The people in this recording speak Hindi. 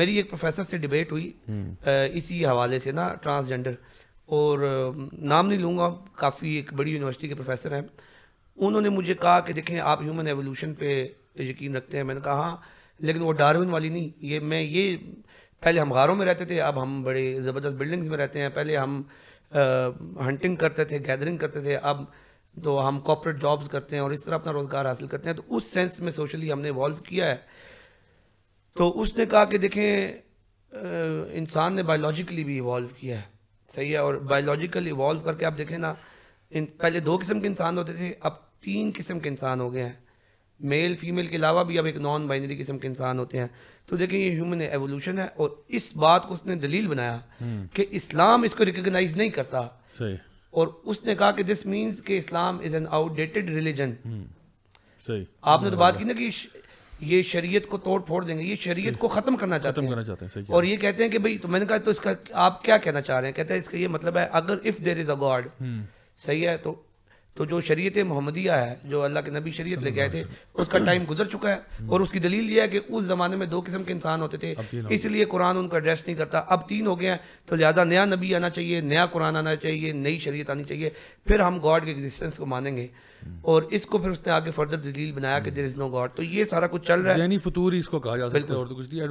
मेरी एक प्रोफेसर से डिबेट हुई हम्म। इसी हवाले से ना ट्रांसजेंडर और नाम नहीं लूँगा काफ़ी एक बड़ी यूनिवर्सिटी के प्रोफेसर हैं उन्होंने मुझे कहा कि देखें आप ह्यूमन एवोल्यूशन पे यकीन रखते हैं मैंने कहा हाँ लेकिन वो डार्विन वाली नहीं ये मैं ये पहले हम गारों में रहते थे अब हम बड़े ज़बरदस्त बिल्डिंग्स में रहते हैं पहले हम आ, हंटिंग करते थे गैदरिंग करते थे अब तो हम कॉपरेट जॉब्स करते हैं और इस तरह अपना रोज़गार हासिल करते हैं तो उस सेंस में सोशली हमने इवॉल्व किया है तो उसने कहा कि देखें इंसान ने बायोलॉजिकली भी इवॉल्व किया है सही है और बायोलॉजिकल इवॉल्व करके आप देखें ना इन पहले दो किस्म के इंसान होते थे अब तीन किस्म के इंसान हो गए हैं मेल फीमेल के अलावा भी अब एक नॉन बाइनरी किस्म के इंसान होते हैं तो देखें ये ह्यूमन एवोल्यूशन है और इस बात को उसने दलील बनाया हम्म। कि इस्लाम इसको रिकगनाइज नहीं करता सही और उसने कहा कि दिस मीन्स के Islam is an outdated religion सही आपने तो बात की ना कि ये शरीयत को तोड़ फोड़ देंगे ये शरीयत को ख़त्म करना चाहते हैं करना चाहते हैं और ये कहते हैं कि भाई तो मैंने कहा तो इसका आप क्या कहना चाह रहे हैं कहते हैं इसका ये मतलब है अगर if there is a God सही है तो तो जो शरीयत मोहम्मदिया है जो अल्लाह के नबी शरीयत लेके आए थे उसका टाइम गुजर चुका है और उसकी दलील यह है कि उस ज़माने में दो किस्म के इंसान होते थे इसलिए कुरान उनका एड्रेस नहीं करता अब तीन हो गए हैं तो लिहाजा नया नबी आना चाहिए नया कुरान आना चाहिए नई शरीयत आनी चाहिए फिर हम गॉड के एग्जिस्टेंस को मानेंगे और इसको फिर उसने आगे फर्दर दलील बनाया कि देर इज़ नो गॉड तो ये सारा कुछ चल रहा है